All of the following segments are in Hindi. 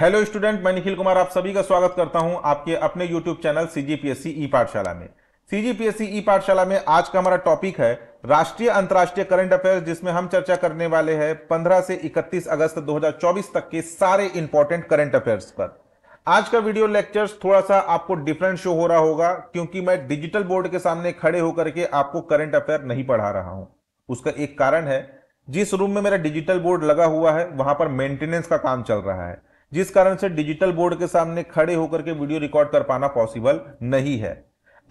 हेलो स्टूडेंट मैं निखिल कुमार आप सभी का स्वागत करता हूं आपके अपने यूट्यूब चैनल सीजीपीएससी ई पाठशाला में सीजीपीएससी ई पाठशाला में आज का हमारा टॉपिक है राष्ट्रीय अंतर्राष्ट्रीय करंट अफेयर जिसमें हम चर्चा करने वाले हैं 15 से 31 अगस्त 2024 तक के सारे इंपॉर्टेंट करंट अफेयर्स पर आज का वीडियो लेक्चर थोड़ा सा आपको डिफरेंट शो हो रहा होगा क्योंकि मैं डिजिटल बोर्ड के सामने खड़े होकर के आपको करंट अफेयर नहीं पढ़ा रहा हूं उसका एक कारण है जिस रूम में मेरा डिजिटल बोर्ड लगा हुआ है वहां पर मेंटेनेंस का काम चल रहा है जिस कारण से डिजिटल बोर्ड के सामने खड़े होकर के वीडियो रिकॉर्ड कर पाना पॉसिबल नहीं है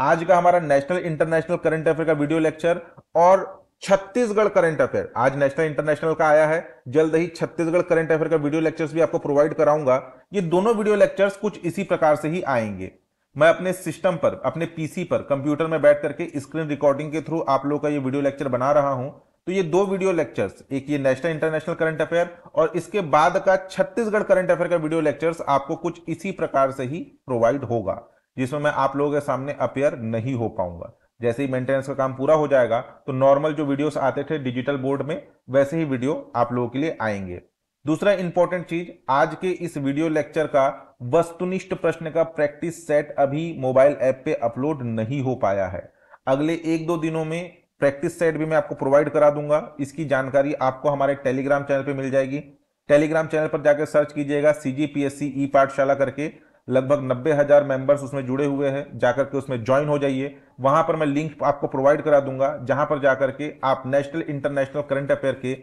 आज का हमारा नेशनल इंटरनेशनल करंट अफेयर का वीडियो लेक्चर और छत्तीसगढ़ करंट अफेयर आज नेशनल इंटरनेशनल का आया है जल्द ही छत्तीसगढ़ करंट अफेयर का वीडियो लेक्चर्स भी आपको प्रोवाइड कराऊंगा ये दोनों वीडियो लेक्चर्स कुछ इसी प्रकार से ही आएंगे मैं अपने सिस्टम पर अपने पीसी पर कंप्यूटर में बैठ करके स्क्रीन रिकॉर्डिंग के थ्रू आप लोग का ये वीडियो लेक्चर बना रहा हूं तो ये दो वीडियो लेक्चर्स एक ये नेशनल इंटरनेशनल करंट अफेयर और इसके बाद का छत्तीसगढ़ करंट अफेयर का वीडियो लेक्चर्स आपको कुछ इसी प्रकार से ही प्रोवाइड होगा जिसमें मैं आप लोगों के सामने अपेयर नहीं हो पाऊंगा जैसे ही मेंटेनेंस का काम पूरा हो जाएगा तो नॉर्मल जो वीडियोस आते थे डिजिटल बोर्ड में वैसे ही वीडियो आप लोगों के लिए आएंगे दूसरा इंपॉर्टेंट चीज आज के इस वीडियो लेक्चर का वस्तुनिष्ठ प्रश्न का प्रैक्टिस सेट अभी मोबाइल ऐप पे अपलोड नहीं हो पाया है अगले एक दो दिनों में प्रैक्टिस सेट भी मैं आपको प्रोवाइड करा दूंगा इसकी जानकारी आपको हमारे टेलीग्राम चैनल पर मिल जाएगी टेलीग्राम चैनल पर जाकर सर्च कीजिएगा सी जी पी एस सी ई पाठशाला करके लगभग नब्बे हज़ार मेम्बर्स उसमें जुड़े हुए हैं जाकर के उसमें ज्वाइन हो जाइए वहां पर मैं लिंक आपको प्रोवाइड करा दूंगा जहां पर जाकर के आप नेशनल इंटरनेशनल करंट अफेयर के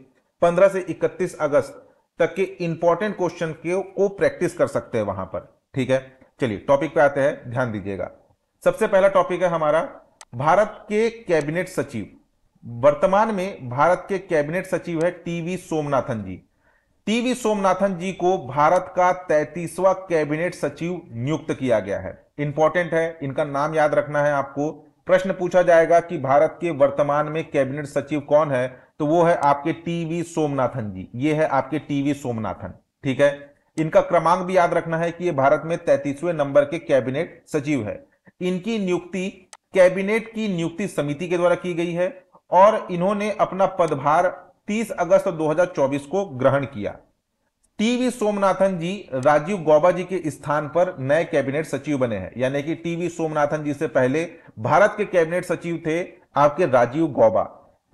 पंद्रह से इकतीस अगस्त तक के इंपॉर्टेंट क्वेश्चन के को प्रैक्टिस कर सकते हैं वहां पर ठीक है चलिए टॉपिक पे आते हैं ध्यान दीजिएगा सबसे पहला टॉपिक है हमारा भारत के कैबिनेट सचिव वर्तमान में भारत के कैबिनेट सचिव है टीवी सोमनाथन जी टीवी सोमनाथन जी को भारत का तैतीसवा कैबिनेट सचिव नियुक्त किया गया है इंपॉर्टेंट है इनका नाम याद रखना है आपको प्रश्न पूछा जाएगा कि भारत के वर्तमान में कैबिनेट सचिव कौन है तो वो है आपके टीवी सोमनाथन जी ये है आपके टीवी सोमनाथन ठीक है इनका क्रमांक भी याद रखना है कि ये भारत में तैतीसवें नंबर के कैबिनेट सचिव है इनकी नियुक्ति कैबिनेट की नियुक्ति समिति के द्वारा की गई है और इन्होंने अपना पदभार 30 अगस्त 2024 को ग्रहण किया टीवी सोमनाथन जी राजीव गौबा जी के स्थान पर नए कैबिनेट सचिव बने हैं यानी कि टीवी सोमनाथन जी से पहले भारत के कैबिनेट सचिव थे आपके राजीव गौबा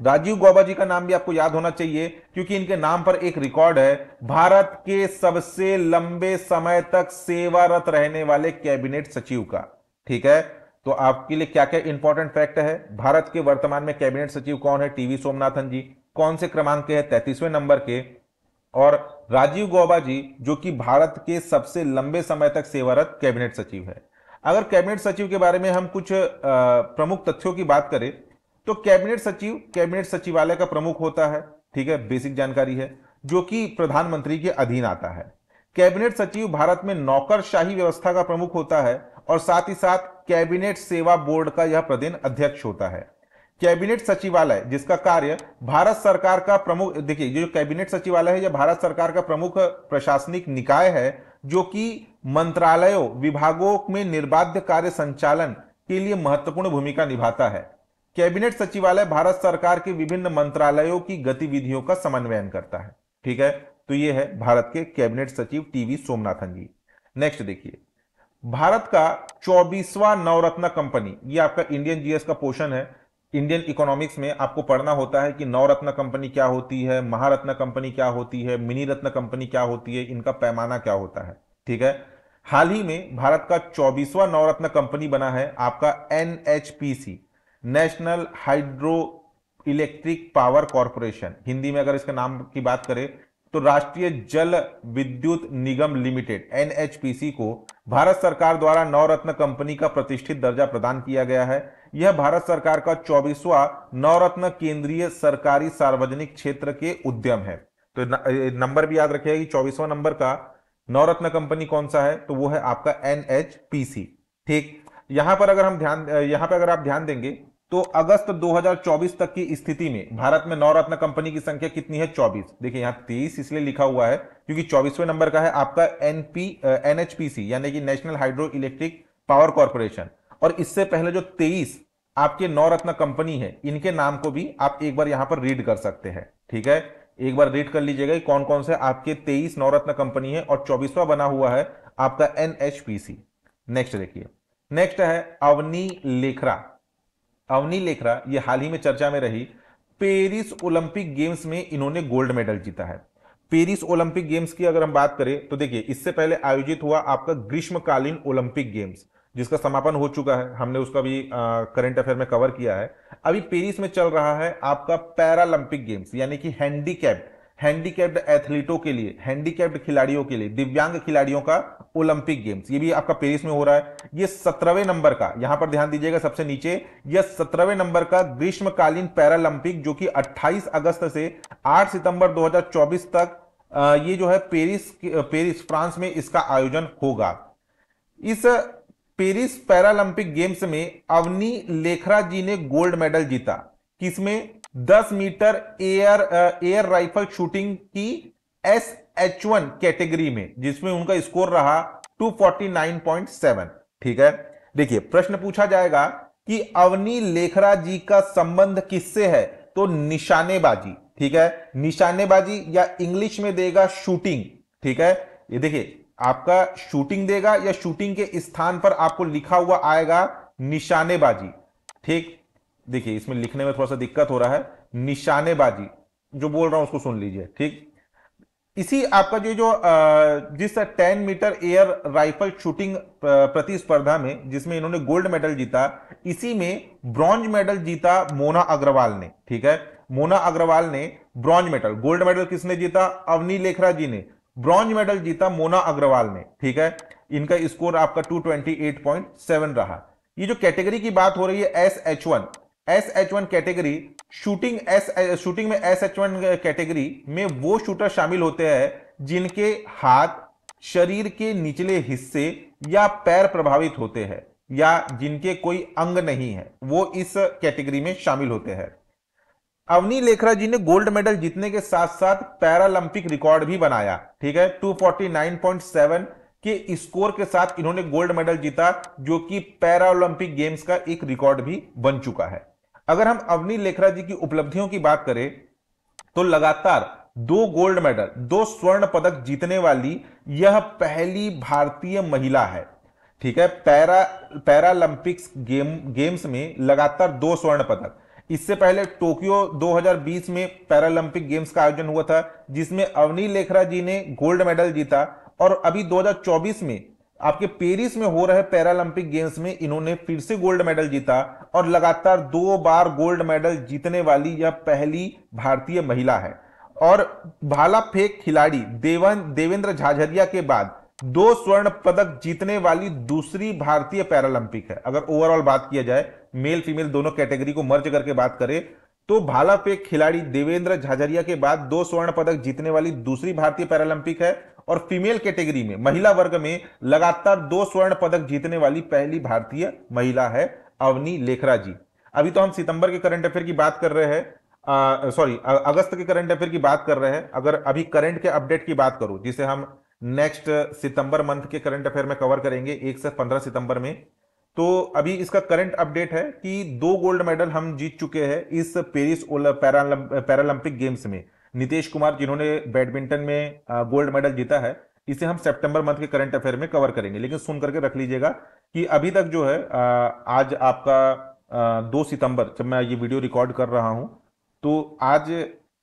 राजीव गौबा जी का नाम भी आपको याद होना चाहिए क्योंकि इनके नाम पर एक रिकॉर्ड है भारत के सबसे लंबे समय तक सेवारत रहने वाले कैबिनेट सचिव का ठीक है तो आपके लिए क्या क्या इंपॉर्टेंट फैक्ट है भारत के वर्तमान में कैबिनेट सचिव कौन है टीवी सोमनाथन जी कौन से क्रमांक के हैं तैतीसवें नंबर के और राजीव गौबा जी जो कि भारत के सबसे लंबे समय तक सेवारत कैबिनेट सचिव है अगर कैबिनेट सचिव के बारे में हम कुछ प्रमुख तथ्यों की बात करें तो कैबिनेट सचिव कैबिनेट सचिवालय का प्रमुख होता है ठीक है बेसिक जानकारी है जो कि प्रधानमंत्री के अधीन आता है कैबिनेट सचिव भारत में नौकरशाही व्यवस्था का प्रमुख होता है और साथ ही साथ कैबिनेट सेवा बोर्ड का यह प्रदीन अध्यक्ष होता है कैबिनेट सचिवालय जिसका कार्य भारत सरकार का प्रमुख देखिए जो कैबिनेट सचिवालय है यह भारत सरकार का प्रमुख प्रशासनिक निकाय है जो कि मंत्रालयों विभागों में निर्बाध्य कार्य संचालन के लिए महत्वपूर्ण भूमिका निभाता है कैबिनेट सचिवालय भारत सरकार के विभिन्न मंत्रालयों की गतिविधियों का समन्वयन करता है ठीक है तो ये है भारत के कैबिनेट सचिव टीवी सोमनाथन जी नेक्स्ट देखिए भारत का चौबीसवा नवरत्न कंपनी ये आपका इंडियन जीएस का पोर्शन है इंडियन इकोनॉमिक्स में आपको पढ़ना होता है कि नवरत्न कंपनी क्या होती है महारत्न कंपनी क्या होती है मिनी रत्न कंपनी क्या होती है इनका पैमाना क्या होता है ठीक है हाल ही में भारत का चौबीसवा नवरत्न कंपनी बना है आपका NHPC national hydro electric power corporation Hindi में अगर इसके नाम की बात करें तो राष्ट्रीय जल विद्युत निगम लिमिटेड एनएचपीसी को भारत सरकार द्वारा नवरत्न कंपनी का प्रतिष्ठित दर्जा प्रदान किया गया है यह भारत सरकार का चौबीसवा नवरत्न केंद्रीय सरकारी सार्वजनिक क्षेत्र के उद्यम है तो नंबर भी याद रखिएगा कि चौबीसवा नंबर का नवरत्न कंपनी कौन सा है तो वो है आपका एनएचपीसी ठीक यहां पर अगर हम ध्यान यहां पर अगर आप ध्यान देंगे तो अगस्त 2024 तक की स्थिति में भारत में नवरत्न कंपनी की संख्या कितनी है 24 देखिए यहां 23 इसलिए लिखा हुआ है क्योंकि 24वें नंबर का है आपका एनपी एनएचपीसी यानी कि national hydro electric power corporation और इससे पहले जो 23 आपके नवरत्न कंपनी है इनके नाम को भी आप एक बार यहां पर रीड कर सकते हैं ठीक है एक बार रीड कर लीजिएगा कौन कौन से आपके तेईस नवरत्न कंपनी है और चौबीसवा बना हुआ है आपका एनएचपीसी नेक्स्ट देखिए नेक्स्ट है अवनी लेखरा अवनी लेखरा ये हाल ही में चर्चा में रही पेरिस ओलंपिक गेम्स में इन्होंने गोल्ड मेडल जीता है पेरिस ओलंपिक गेम्स की अगर हम बात करें तो देखिए इससे पहले आयोजित हुआ आपका ग्रीष्मकालीन ओलंपिक गेम्स जिसका समापन हो चुका है हमने उसका भी करंट अफेयर में कवर किया है अभी पेरिस में चल रहा है आपका पैरालंपिक गेम्स यानी कि हैंडीकैप्ड हैंडीकैप्ड एथलीटों के लिए हैंडीकैप्ड खिलाड़ियों के लिए दिव्यांग खिलाड़ियों का ओलंपिक गेम्स ये भी आपका पेरिस में हो रहा है ये सत्रहवें नंबर का यहां पर ध्यान दीजिएगा सबसे नीचे यह सत्रहवें नंबर का ग्रीष्मकालीन पैरालंपिक जो कि 28 अगस्त से 8 सितंबर 2024 तक ये जो है पेरिस पेरिस फ्रांस में इसका आयोजन होगा इस पेरिस पैरालंपिक गेम्स में अवनी लेखरा जी ने गोल्ड मेडल जीता किसमें दस metre air air rifle shooting की एस एच वन कैटेगरी में जिसमें उनका स्कोर रहा 249.7 ठीक है देखिए प्रश्न पूछा जाएगा कि अवनी लेखरा जी का संबंध किससे है तो निशानेबाजी ठीक है निशानेबाजी या इंग्लिश में देगा शूटिंग ठीक है ये देखिए आपका शूटिंग देगा या शूटिंग के स्थान पर आपको लिखा हुआ आएगा निशानेबाजी ठीक देखिए इसमें लिखने में थोड़ा सा दिक्कत हो रहा है निशानेबाजी जो बोल रहा हूं उसको सुन लीजिए ठीक इसी आपका जो जो जिस ten metre air rifle shooting प्रतिस्पर्धा में जिसमें इन्होंने गोल्ड मेडल जीता इसी में ब्रॉन्ज मेडल जीता मोना अग्रवाल ने ठीक है मोना अग्रवाल ने ब्रॉन्ज मेडल गोल्ड मेडल किसने जीता अवनी लेखरा जी ने ब्रॉन्ज मेडल जीता मोना अग्रवाल ने ठीक है इनका स्कोर आपका 228.7 रहा ये जो कैटेगरी की बात हो रही है S H one S H one category shooting S shooting में एस एच वन कैटेगरी में वो शूटर शामिल होते हैं जिनके हाथ शरीर के निचले हिस्से या पैर प्रभावित होते हैं या जिनके कोई अंग नहीं है वो इस कैटेगरी में शामिल होते हैं अवनी लेखरा जी ने गोल्ड मेडल जीतने के साथ साथ पैरालंपिक रिकॉर्ड भी बनाया ठीक है 249.7 के स्कोर के साथ इन्होंने गोल्ड मेडल जीता जो कि पैरालंपिक गेम्स का एक रिकॉर्ड भी बन चुका है अगर हम अवनी लेखरा जी की उपलब्धियों की बात करें तो लगातार दो गोल्ड मेडल दो स्वर्ण पदक जीतने वाली यह पहली भारतीय महिला है ठीक है पैरा पैरालंपिक्स गेम गेम्स में लगातार दो स्वर्ण पदक इससे पहले टोक्यो 2020 में पैरालंपिक गेम्स का आयोजन हुआ था जिसमें अवनी लेखरा जी ने गोल्ड मेडल जीता और अभी 2024 में आपके पेरिस में हो रहे पैरालंपिक गेम्स में इन्होंने फिर से गोल्ड मेडल जीता और लगातार दो बार गोल्ड मेडल जीतने वाली यह पहली भारतीय महिला है और भाला फेंक खिलाड़ी देवन देवेंद्र झाझरिया के बाद दो स्वर्ण पदक जीतने वाली दूसरी भारतीय पैरालंपिक है अगर ओवरऑल बात किया जाए मेल फीमेल दोनों कैटेगरी को मर्ज करके बात करें तो भाला फेंक खिलाड़ी देवेंद्र झाझरिया के बाद दो स्वर्ण पदक जीतने वाली दूसरी भारतीय पैरालंपिक है और फीमेल कैटेगरी में महिला वर्ग में लगातार दो स्वर्ण पदक जीतने वाली पहली भारतीय महिला है अवनी लेखरा जी अभी तो हम सितंबर के करंट अफेयर की बात कर रहे हैं सॉरी अगस्त के करंट अफेयर की बात कर रहे हैं अगर अभी करंट के अपडेट की बात करूं जिसे हम नेक्स्ट सितंबर मंथ के करंट अफेयर में कवर करेंगे एक से पंद्रह सितंबर में तो अभी इसका करंट अपडेट है कि दो गोल्ड मेडल हम जीत चुके हैं इस पेरिस पैरालंपिक गेम्स में नीतीश कुमार जिन्होंने बैडमिंटन में गोल्ड मेडल जीता है इसे हम सितंबर मंथ के करंट अफेयर में कवर करेंगे लेकिन सुन करके रख लीजिएगा कि अभी तक जो है आज आपका दो सितंबर जब मैं ये वीडियो रिकॉर्ड कर रहा हूं तो आज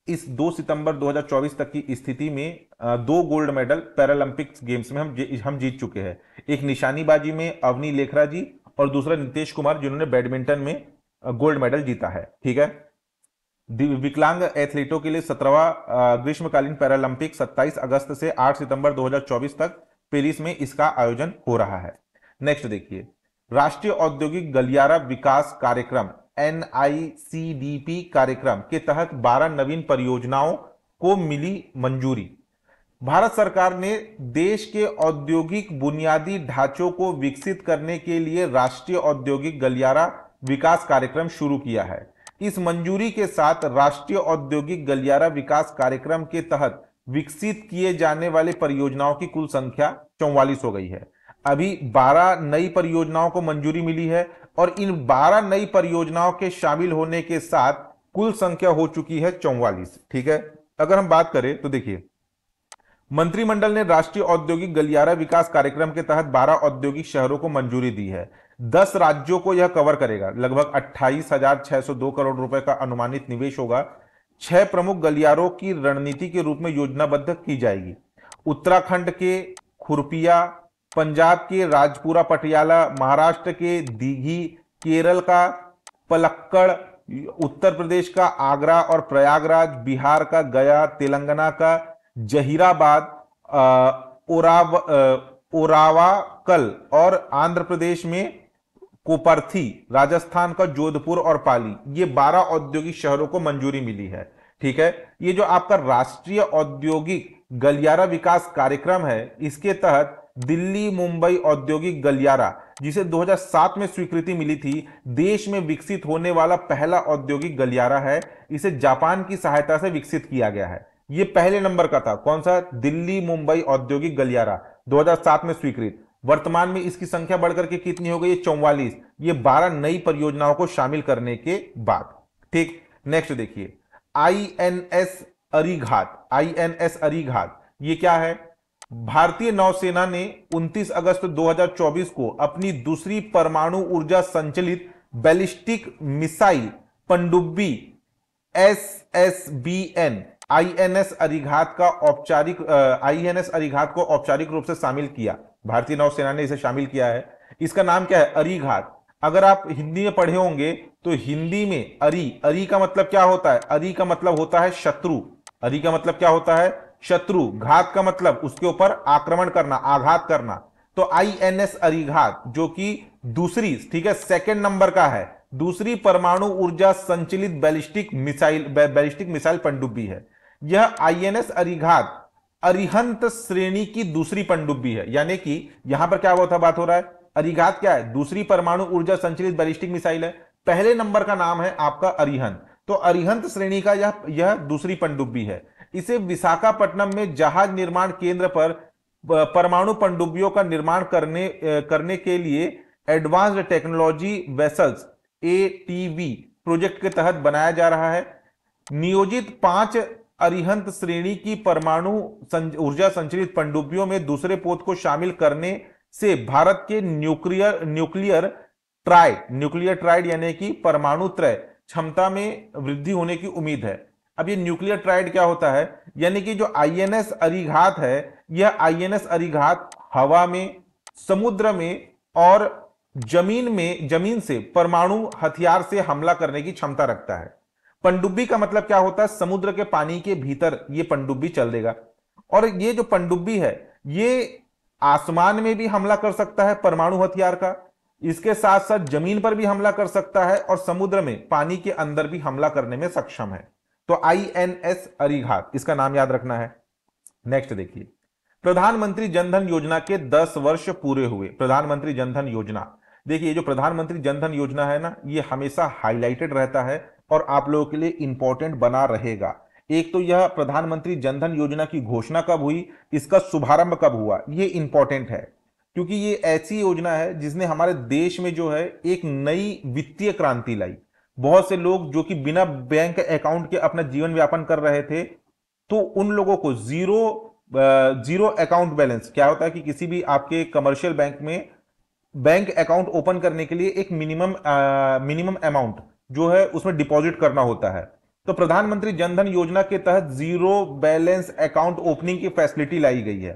इस दो सितंबर 2024 तक की स्थिति में दो गोल्ड मेडल पैरालंपिक्स गेम्स में हम हम जीत चुके हैं एक निशानीबाजी में अवनी लेखरा जी और दूसरा नीतीश कुमार जिन्होंने बैडमिंटन में गोल्ड मेडल जीता है ठीक है विकलांग एथलीटों के लिए सत्रहवा ग्रीष्मकालीन पैरालंपिक 27 अगस्त से 8 सितंबर 2024 तक पेरिस में इसका आयोजन हो रहा है नेक्स्ट देखिए राष्ट्रीय औद्योगिक गलियारा विकास कार्यक्रम एन कार्यक्रम के तहत 12 नवीन परियोजनाओं को मिली मंजूरी भारत सरकार ने देश के औद्योगिक बुनियादी ढांचों को विकसित करने के लिए राष्ट्रीय औद्योगिक गलियारा विकास कार्यक्रम शुरू किया है इस मंजूरी के साथ राष्ट्रीय औद्योगिक गलियारा विकास कार्यक्रम के तहत विकसित किए जाने वाले परियोजनाओं की कुल संख्या चौवालीस हो गई है अभी 12 नई परियोजनाओं को मंजूरी मिली है और इन 12 नई परियोजनाओं के शामिल होने के साथ कुल संख्या हो चुकी है चौवालीस ठीक है अगर हम बात करें तो देखिए मंत्रिमंडल ने राष्ट्रीय औद्योगिक गलियारा विकास कार्यक्रम के तहत 12 औद्योगिक शहरों को मंजूरी दी है दस राज्यों को यह कवर करेगा लगभग अट्ठाईस हजार छह सौ दो करोड़ रुपए का अनुमानित निवेश होगा छह प्रमुख गलियारों की रणनीति के रूप में योजनाबद्ध की जाएगी उत्तराखंड के खुरपिया पंजाब के राजपुरा पटियाला महाराष्ट्र के दीघी केरल का पलक्कड़ उत्तर प्रदेश का आगरा और प्रयागराज बिहार का गया तेलंगाना का जहीराबाद ओराव कल और आंध्र प्रदेश में कोपरथी राजस्थान का जोधपुर और पाली ये 12 औद्योगिक शहरों को मंजूरी मिली है ठीक है ये जो आपका राष्ट्रीय औद्योगिक गलियारा विकास कार्यक्रम है इसके तहत दिल्ली मुंबई औद्योगिक गलियारा जिसे 2007 में स्वीकृति मिली थी देश में विकसित होने वाला पहला औद्योगिक गलियारा है इसे जापान की सहायता से विकसित किया गया है ये पहले नंबर का था कौन सा दिल्ली मुंबई औद्योगिक गलियारा 2007 में स्वीकृत वर्तमान में इसकी संख्या बढ़कर के कितनी हो गई चौवालीस ये बारह नई परियोजनाओं को शामिल करने के बाद ठीक नेक्स्ट देखिए I N S Arighaat I N S Arighaat ये क्या है भारतीय नौसेना ने 29 अगस्त 2024 को अपनी दूसरी परमाणु ऊर्जा संचलित बैलिस्टिक मिसाइल पंडुब्बी S S B N I N S Arighaat का औपचारिक आई एन एस अरिघात को औपचारिक रूप से शामिल किया भारतीय नौसेना ने इसे शामिल किया है इसका नाम क्या है अरीघात अगर आप हिंदी में पढ़े होंगे तो हिंदी में अरी अरी का मतलब क्या होता है अरी का मतलब होता है शत्रु अरी का मतलब क्या होता है शत्रु घात का मतलब उसके ऊपर आक्रमण करना आघात करना तो आई एन एस अरिघात जो कि दूसरी ठीक है सेकेंड नंबर का है दूसरी परमाणु ऊर्जा संचलित बैलिस्टिक मिसाइल बैलिस्टिक मिसाइल पनडुब्बी है यह I N S Arighaat Arihant श्रेणी की दूसरी पंडुब्बी है यानी कि यहां पर क्या हुआ था बात हो रहा है अरिघात क्या है दूसरी परमाणु ऊर्जा संचलित बैलिस्टिक मिसाइल है पहले नंबर का नाम है आपका अरिहंत तो अरिहंत श्रेणी का यह यह दूसरी पंडुब्बी है इसे विशाखापट्टनम में जहाज निर्माण केंद्र पर परमाणु पंडुब्बियों का निर्माण करने करने के लिए advanced technology vessels A project के तहत बनाया जा रहा है नियोजित पांच अरिहंत श्रेणी की परमाणु ऊर्जा संचलित पंडुबियों में दूसरे पोत को शामिल करने से भारत के nuclear nuclear try nuclear triad यानी कि परमाणु त्रय क्षमता में वृद्धि होने की उम्मीद है अब ये न्यूक्लियर ट्राइड क्या होता है यानी कि जो आईएनएस अरिघात है यह आईएनएस अरिघात हवा में समुद्र में और जमीन में जमीन से परमाणु हथियार से हमला करने की क्षमता रखता है पंडुब्बी का मतलब क्या होता है समुद्र के पानी के भीतर ये पंडुब्बी चल देगा और ये जो पंडुब्बी है ये आसमान में भी हमला कर सकता है परमाणु हथियार का इसके साथ साथ जमीन पर भी हमला कर सकता है और समुद्र में पानी के अंदर भी हमला करने में सक्षम है तो आई एन एस अरिघात इसका नाम याद रखना है नेक्स्ट देखिए प्रधानमंत्री जनधन योजना के 10 वर्ष पूरे हुए प्रधानमंत्री जनधन योजना देखिए जो प्रधानमंत्री जनधन योजना है ना ये हमेशा हाईलाइटेड रहता है और आप लोगों के लिए इंपॉर्टेंट बना रहेगा एक तो यह प्रधानमंत्री जनधन योजना की घोषणा कब हुई इसका शुभारंभ कब हुआ यह इंपॉर्टेंट है क्योंकि ये ऐसी योजना है जिसने हमारे देश में जो है एक नई वित्तीय क्रांति लाई बहुत से लोग जो कि बिना बैंक अकाउंट के अपना जीवन व्यापन कर रहे थे तो उन लोगों को जीरो जीरो अकाउंट बैलेंस क्या होता है कि किसी भी आपके कमर्शियल बैंक में बैंक अकाउंट ओपन करने के लिए एक मिनिमम मिनिमम अमाउंट जो है उसमें डिपॉजिट करना होता है तो प्रधानमंत्री जनधन योजना के तहत जीरो बैलेंस अकाउंट ओपनिंग की फैसिलिटी लाई गई है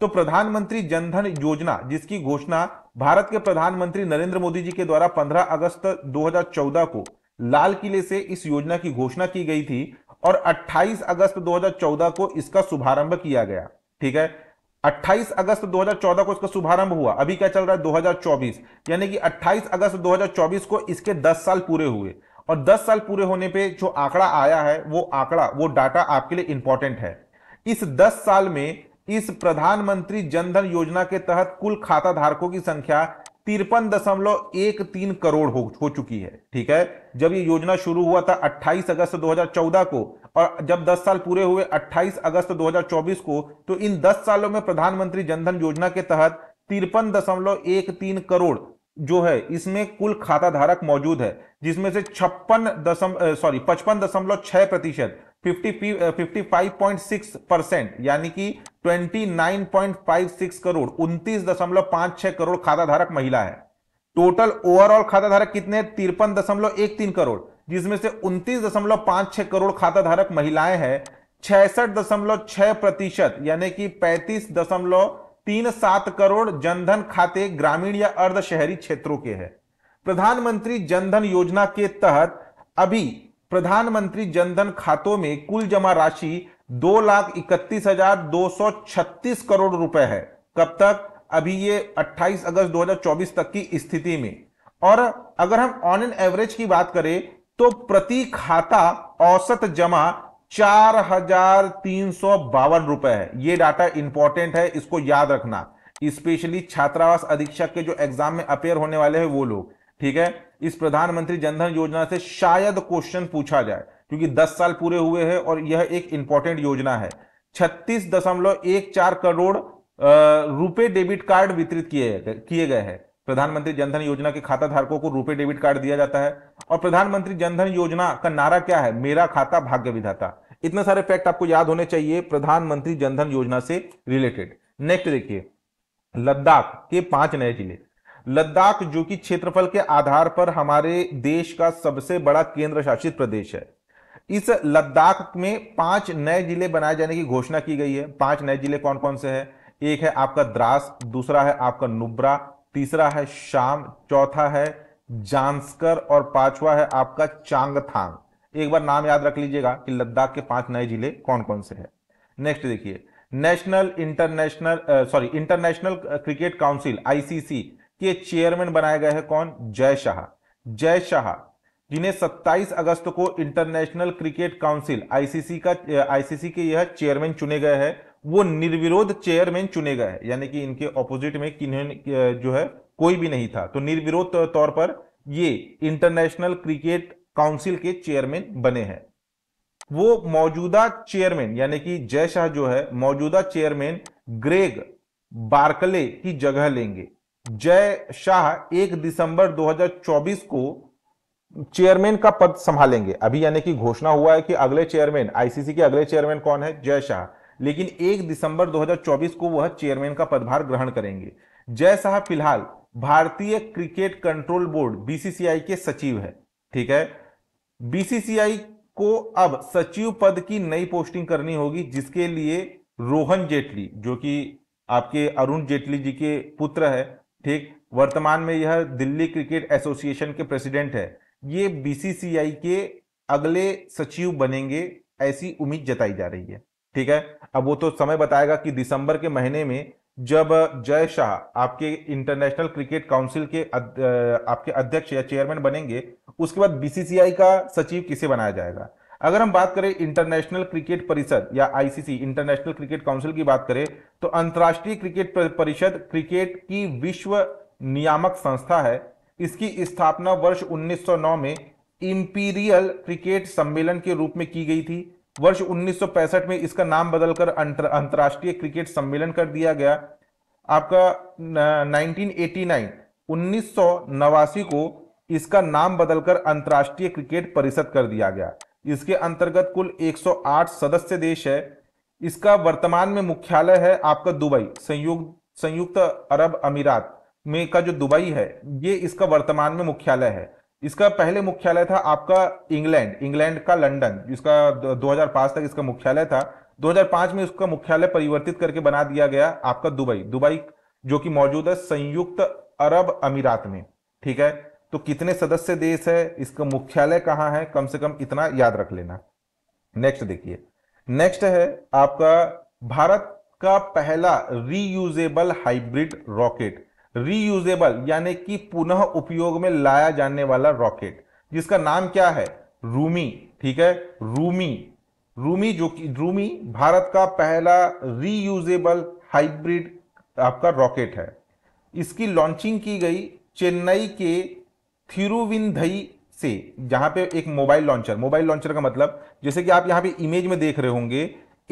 तो प्रधानमंत्री जनधन योजना जिसकी घोषणा भारत के प्रधानमंत्री नरेंद्र मोदी जी के द्वारा 15 अगस्त 2014 को लाल किले से इस योजना की घोषणा की गई थी और 28 अगस्त 2014 को इसका शुभारंभ किया गया ठीक है 28 अगस्त 2014 को इसका शुभारंभ हुआ अभी क्या चल रहा है 2024 यानी कि 28 अगस्त 2024 को इसके 10 साल पूरे हुए और 10 साल पूरे होने पे जो आंकड़ा आया है वो आंकड़ा वो डाटा आपके लिए इंपॉर्टेंट है इस 10 साल में इस प्रधानमंत्री जनधन योजना के तहत कुल खाता धारकों की संख्या तिरपन दशमलव एक तीन करोड़ हो, हो चुकी है ठीक है जब ये योजना शुरू हुआ था 28 अगस्त 2014 को और जब 10 साल पूरे हुए 28 अगस्त 2024 को तो इन 10 सालों में प्रधानमंत्री जनधन योजना के तहत तिरपन दशमलव एक तीन करोड़ जो है इसमें कुल खाता धारक मौजूद है जिसमें से छप्पन दशम सॉरी पचपन दशमलव छह प्रतिशत fifty fifty five point six percent यानी कि ट्वेंटी करोड़ उन्तीस दशमलव पांच छह करोड़ खाता धारक महिला है टोटल ओवरऑल खाता धारक कितने तिरपन दशमलव एक तीन करोड़ जिसमें से उनतीस दशमलव पांच छह करोड़ खाता धारक महिलाएं हैं छसठ दशमलव छह प्रतिशत यानी कि पैंतीस दशमलव तीन सात करोड़ जनधन खाते ग्रामीण या अर्ध शहरी क्षेत्रों के हैं प्रधानमंत्री जनधन योजना के तहत अभी प्रधानमंत्री जनधन खातों में कुल जमा राशि दो लाख इकतीस हजार दो सौ छत्तीस करोड़ रुपए है कब तक अभी ये 28 अगस्त 2024 तक की स्थिति में और अगर हम ऑन एन एवरेज की बात करें तो प्रति खाता औसत जमा चार हजार तीन सौ बावन रुपए है ये डाटा इंपॉर्टेंट है इसको याद रखना स्पेशली छात्रावास अधीक्षक के जो एग्जाम में अपेयर होने वाले हैं वो लोग ठीक है इस प्रधानमंत्री जनधन योजना से शायद क्वेश्चन पूछा जाए क्योंकि 10 साल पूरे हुए हैं और यह एक इंपॉर्टेंट योजना है छत्तीस दशमलव एक चार करोड़ रुपए डेबिट कार्ड वितरित किए किए गए हैं प्रधानमंत्री जनधन योजना के खाता धारकों को रुपए डेबिट कार्ड दिया जाता है और प्रधानमंत्री जनधन योजना का नारा क्या है मेरा खाता भाग्य विधाता इतने सारे फैक्ट आपको याद होने चाहिए प्रधानमंत्री जनधन योजना से रिलेटेड नेक्स्ट देखिए लद्दाख के पांच नए जिले लद्दाख जो कि क्षेत्रफल के आधार पर हमारे देश का सबसे बड़ा केंद्र शासित प्रदेश है इस लद्दाख में पांच नए जिले बनाए जाने की घोषणा की गई है पांच नए जिले कौन कौन से हैं एक है आपका द्रास दूसरा है आपका नुब्रा तीसरा है शाम चौथा है जांसकर और पांचवा है आपका चांगथांग एक बार नाम याद रख लीजिएगा कि लद्दाख के पांच नए जिले कौन कौन से है नेक्स्ट देखिए national international sorry international cricket council ICC के चेयरमैन बनाए गए हैं कौन जय शाह जय शाह जिन्हें 27 अगस्त को इंटरनेशनल क्रिकेट काउंसिल आईसीसी का आईसीसी के यह चेयरमैन चुने गए हैं वो निर्विरोध चेयरमैन चुने गए हैं यानी कि इनके ऑपोजिट में कि जो है कोई भी नहीं था तो निर्विरोध तौर पर ये इंटरनेशनल क्रिकेट काउंसिल के चेयरमैन बने हैं वो मौजूदा चेयरमैन यानी कि जय शाह जो है मौजूदा चेयरमैन ग्रेग बार्कले की जगह लेंगे जय शाह एक दिसंबर 2024 को चेयरमैन का पद संभालेंगे अभी यानी कि घोषणा हुआ है कि अगले चेयरमैन आईसीसी के अगले चेयरमैन कौन है जय शाह लेकिन एक दिसंबर 2024 को वह चेयरमैन का पदभार ग्रहण करेंगे जय शाह फिलहाल भारतीय क्रिकेट कंट्रोल बोर्ड बीसीसीआई के सचिव है ठीक है बीसीसीआई को अब सचिव पद की नई पोस्टिंग करनी होगी जिसके लिए रोहन जेटली जो कि आपके अरुण जेटली जी के पुत्र है ठीक वर्तमान में यह दिल्ली क्रिकेट एसोसिएशन के प्रेसिडेंट है ये बीसीसीआई के अगले सचिव बनेंगे ऐसी उम्मीद जताई जा रही है ठीक है अब वो तो समय बताएगा कि दिसंबर के महीने में जब जय शाह आपके इंटरनेशनल क्रिकेट काउंसिल के अद, आपके अध्यक्ष या चेयरमैन बनेंगे उसके बाद बीसीसीआई का सचिव किसे बनाया जाएगा अगर हम बात करें इंटरनेशनल क्रिकेट परिषद या आईसीसी इंटरनेशनल क्रिकेट काउंसिल की बात करें तो अंतर्राष्ट्रीय क्रिकेट परिषद क्रिकेट की विश्व नियामक संस्था है इसकी स्थापना वर्ष 1909 में इंपीरियल क्रिकेट सम्मेलन के रूप में की गई थी वर्ष 1965 में इसका नाम बदलकर अंतर्राष्ट्रीय क्रिकेट सम्मेलन कर दिया गया आपका नाइनटीन एटी को इसका नाम बदलकर अंतर्राष्ट्रीय क्रिकेट परिषद कर दिया गया इसके अंतर्गत कुल 108 सदस्य देश है इसका वर्तमान में मुख्यालय है आपका दुबई संयुक्त संयुक्त अरब अमीरात में का जो दुबई है ये इसका वर्तमान में मुख्यालय है इसका पहले मुख्यालय था आपका इंग्लैंड इंग्लैंड का लंदन जिसका 2005 तक इसका मुख्यालय था 2005 में इसका मुख्यालय परिवर्तित करके बना दिया गया आपका दुबई दुबई जो कि मौजूद है संयुक्त अरब अमीरात में ठीक है तो कितने सदस्य देश है इसका मुख्यालय कहां है कम से कम इतना याद रख लेना नेक्स्ट देखिए नेक्स्ट है आपका भारत का पहला रीयूजेबल हाइब्रिड रॉकेट रीयूजेबल यानी कि पुनः उपयोग में लाया जाने वाला रॉकेट जिसका नाम क्या है रूमी ठीक है रूमी रूमी जो कि रूमी भारत का पहला रीयूजेबल हाइब्रिड आपका रॉकेट है इसकी लॉन्चिंग की गई चेन्नई के थिरुविंधई से जहां पे एक मोबाइल लॉन्चर मोबाइल लॉन्चर का मतलब जैसे कि आप यहां पे इमेज में देख रहे होंगे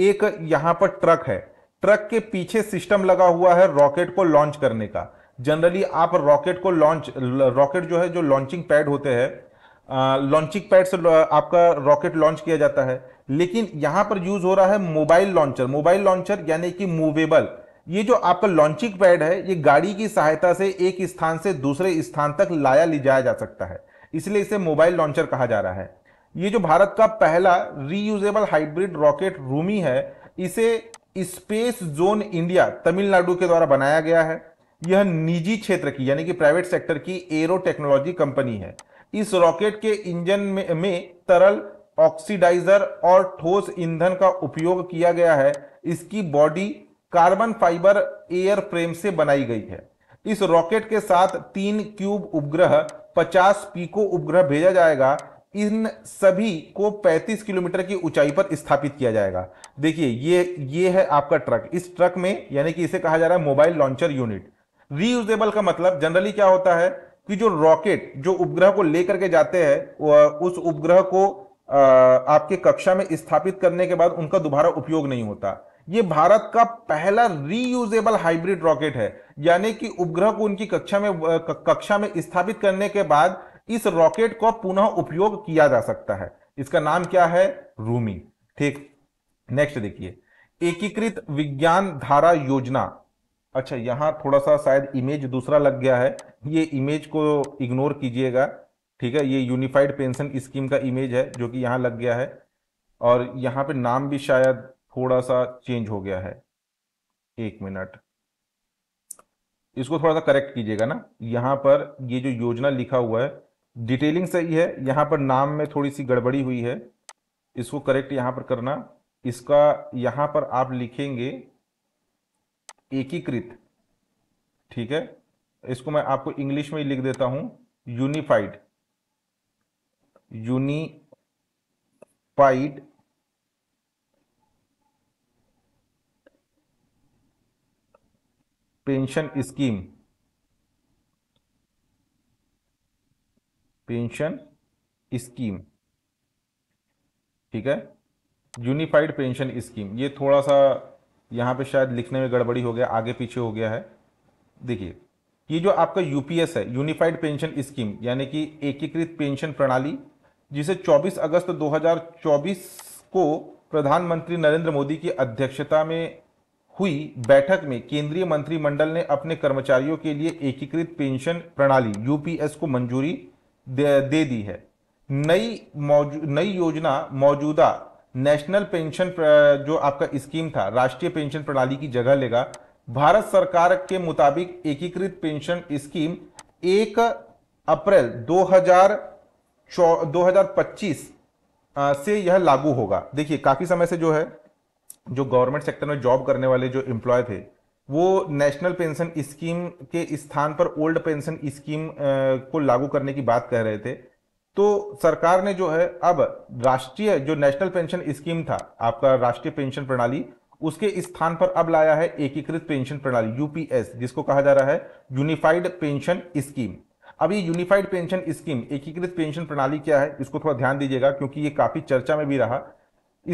एक यहां पर ट्रक है ट्रक के पीछे सिस्टम लगा हुआ है रॉकेट को लॉन्च करने का जनरली आप रॉकेट को लॉन्च रॉकेट जो है जो लॉन्चिंग पैड होते हैं लॉन्चिंग पैड से आपका रॉकेट लॉन्च किया जाता है लेकिन यहां पर यूज हो रहा है मोबाइल लॉन्चर मोबाइल लॉन्चर यानी कि मूवेबल ये जो आपका लॉन्चिंग पैड है ये गाड़ी की सहायता से एक स्थान से दूसरे स्थान तक लाया ले जाया जा सकता है इसलिए इसे मोबाइल लॉन्चर कहा जा रहा है ये जो भारत का पहला रीयूजेबल हाइब्रिड रॉकेट रूमी है इसे स्पेस जोन इंडिया तमिलनाडु के द्वारा बनाया गया है यह निजी क्षेत्र की यानी कि प्राइवेट सेक्टर की एरो टेक्नोलॉजी कंपनी है इस रॉकेट के इंजन में, में तरल ऑक्सीडाइजर और ठोस ईंधन का उपयोग किया गया है इसकी body carbon fibre airframe से बनाई गई है इस रॉकेट के साथ तीन क्यूब उपग्रह 50 पीको उपग्रह भेजा जाएगा इन सभी को 35 किलोमीटर की ऊंचाई पर स्थापित किया जाएगा देखिए ये ये है आपका ट्रक इस ट्रक में यानी कि इसे कहा जा रहा है मोबाइल लॉन्चर यूनिट रीयूजेबल का मतलब जनरली क्या होता है कि जो रॉकेट जो उपग्रह को लेकर के जाते हैं उस उपग्रह को आपके कक्षा में स्थापित करने के बाद उनका दोबारा उपयोग नहीं होता ये भारत का पहला रीयूजेबल हाइब्रिड रॉकेट है यानी कि उपग्रह को उनकी कक्षा में कक्षा में स्थापित करने के बाद इस रॉकेट को पुनः उपयोग किया जा सकता है इसका नाम क्या है रूमी ठीक नेक्स्ट देखिए एकीकृत विज्ञान धारा योजना अच्छा यहां थोड़ा सा शायद इमेज दूसरा लग गया है ये इमेज को इग्नोर कीजिएगा ठीक है ये यूनिफाइड पेंशन स्कीम का इमेज है जो कि यहां लग गया है और यहां पे नाम भी शायद थोड़ा सा चेंज हो गया है एक मिनट इसको थोड़ा सा करेक्ट कीजिएगा ना यहां पर ये जो योजना लिखा हुआ है डिटेलिंग सही है यहां पर नाम में थोड़ी सी गड़बड़ी हुई है इसको करेक्ट यहां पर करना इसका यहां पर आप लिखेंगे एकीकृत ठीक है इसको मैं आपको इंग्लिश में ही लिख देता हूं unified unified pension scheme pension scheme ठीक है यूनिफाइड पेंशन स्कीम ये थोड़ा सा यहाँ पे शायद लिखने में गड़बड़ी हो गया आगे पीछे हो गया है देखिए ये जो आपका यूपीएस है यूनिफाइड पेंशन स्कीम यानी कि एकीकृत पेंशन प्रणाली जिसे 24 अगस्त 2024 को प्रधानमंत्री नरेंद्र मोदी की अध्यक्षता में हुई बैठक में केंद्रीय मंत्रिमंडल ने अपने कर्मचारियों के लिए एकीकृत पेंशन प्रणाली यूपीएस को मंजूरी दे, दे दी है नई नई योजना मौजूदा नेशनल पेंशन जो आपका स्कीम था राष्ट्रीय पेंशन प्रणाली की जगह लेगा भारत सरकार के मुताबिक एकीकृत पेंशन स्कीम एक अप्रैल 2000 2025 से यह लागू होगा देखिए काफी समय से जो है जो गवर्नमेंट सेक्टर में जॉब करने वाले जो एम्प्लॉय थे वो नेशनल पेंशन स्कीम के स्थान पर ओल्ड पेंशन स्कीम को लागू करने की बात कह रहे थे तो सरकार ने जो है अब राष्ट्रीय जो नेशनल पेंशन स्कीम था आपका राष्ट्रीय पेंशन प्रणाली उसके स्थान पर अब लाया है एकीकृत पेंशन प्रणाली यूपीएस जिसको कहा जा रहा है यूनिफाइड पेंशन स्कीम अब ये यूनिफाइड पेंशन स्कीम एकीकृत पेंशन प्रणाली क्या है इसको थोड़ा ध्यान दीजिएगा क्योंकि ये काफी चर्चा में भी रहा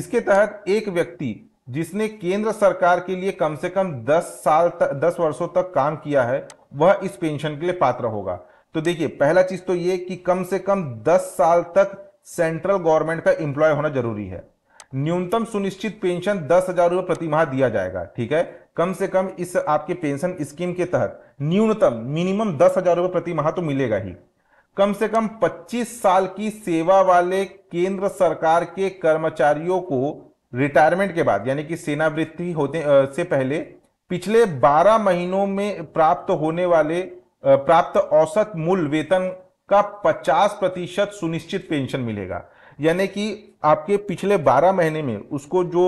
इसके तहत एक व्यक्ति जिसने केंद्र सरकार के लिए कम से कम 10 साल तक 10 वर्षों तक काम किया है वह इस पेंशन के लिए पात्र होगा तो देखिए पहला चीज तो यह कि कम से कम 10 साल तक सेंट्रल गवर्नमेंट का इंप्लॉय होना जरूरी है न्यूनतम सुनिश्चित पेंशन दस हजार रुपये प्रतिमाह दिया जाएगा ठीक है कम से कम इस आपके पेंशन स्कीम के तहत न्यूनतम मिनिमम दस हजार रुपये प्रतिमाह तो मिलेगा ही कम से कम 25 साल की सेवा वाले केंद्र सरकार के कर्मचारियों को रिटायरमेंट के बाद यानी कि सेनावृत्ति होते से पहले पिछले 12 महीनों में प्राप्त होने वाले प्राप्त औसत मूल वेतन का 50 प्रतिशत सुनिश्चित पेंशन मिलेगा यानी कि आपके पिछले 12 महीने में उसको जो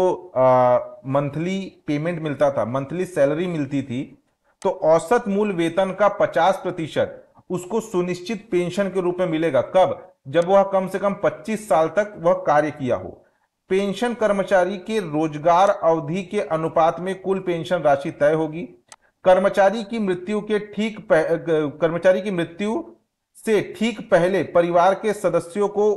मंथली पेमेंट मिलता था मंथली सैलरी मिलती थी तो औसत मूल वेतन का 50 प्रतिशत उसको सुनिश्चित पेंशन के रूप में मिलेगा कब जब वह कम से कम 25 साल तक वह कार्य किया हो पेंशन कर्मचारी के रोजगार अवधि के अनुपात में कुल पेंशन राशि तय होगी कर्मचारी की मृत्यु के ठीक कर्मचारी की मृत्यु से ठीक पहले परिवार के सदस्यों को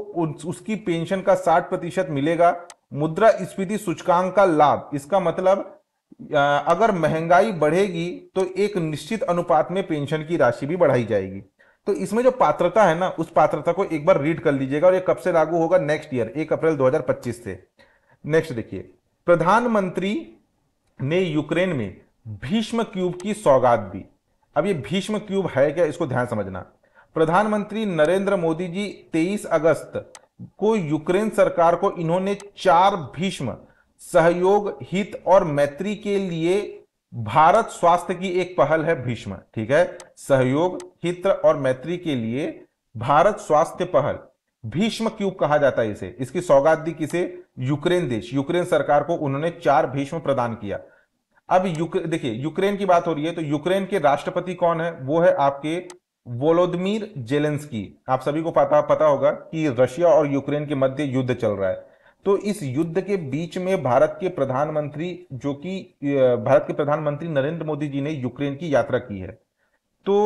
उसकी पेंशन का 60 प्रतिशत मिलेगा मुद्रा स्फीति सूचकांक का लाभ इसका मतलब अगर महंगाई बढ़ेगी तो एक निश्चित अनुपात में पेंशन की राशि भी बढ़ाई जाएगी तो इसमें जो पात्रता है ना उस पात्रता को एक बार रीड कर लीजिएगा और ये कब से लागू होगा नेक्स्ट ईयर एक अप्रैल 2025 से नेक्स्ट देखिए प्रधानमंत्री ने यूक्रेन में भीष्म क्यूब की सौगात दी अब ये भीष्म क्यूब है क्या इसको ध्यान समझना प्रधानमंत्री नरेंद्र मोदी जी 23 अगस्त को यूक्रेन सरकार को इन्होंने चार भीष्म सहयोग हित और मैत्री के लिए भारत स्वास्थ्य की एक पहल है भीष्म ठीक है सहयोग हित्र और मैत्री के लिए भारत स्वास्थ्य पहल भीष्म क्यूब कहा जाता है इसे इसकी सौगात दी किसे यूक्रेन देश यूक्रेन सरकार को उन्होंने चार भीष्म प्रदान किया अब यूक्रेन देखिए यूक्रेन की बात हो रही है तो यूक्रेन के राष्ट्रपति कौन है वो है आपके वोलोदमीर जेलेंस्की आप सभी को पता पता होगा कि रशिया और यूक्रेन के मध्य युद्ध चल रहा है तो इस युद्ध के बीच में भारत के प्रधानमंत्री जो कि भारत के प्रधानमंत्री नरेंद्र मोदी जी ने यूक्रेन की यात्रा की है तो